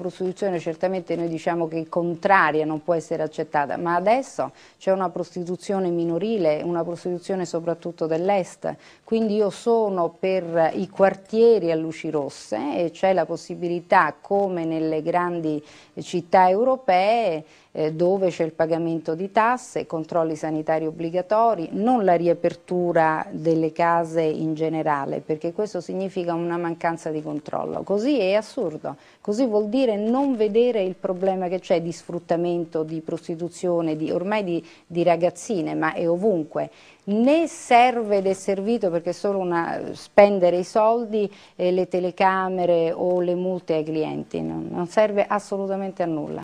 prostituzione certamente noi diciamo che è contraria non può essere accettata, ma adesso c'è una prostituzione minorile, una prostituzione soprattutto dell'est, quindi io sono per i quartieri a luci rosse e c'è la possibilità come nelle grandi città europee eh, dove c'è il pagamento di tasse, controlli sanitari obbligatori, non la riapertura delle case in generale, perché questo significa una mancanza di controllo. Così è assurdo, così vuol dire dire non vedere il problema che c'è di sfruttamento, di prostituzione, di, ormai di, di ragazzine, ma è ovunque né serve ed è servito perché è solo una, spendere i soldi, eh, le telecamere o le multe ai clienti, non, non serve assolutamente a nulla.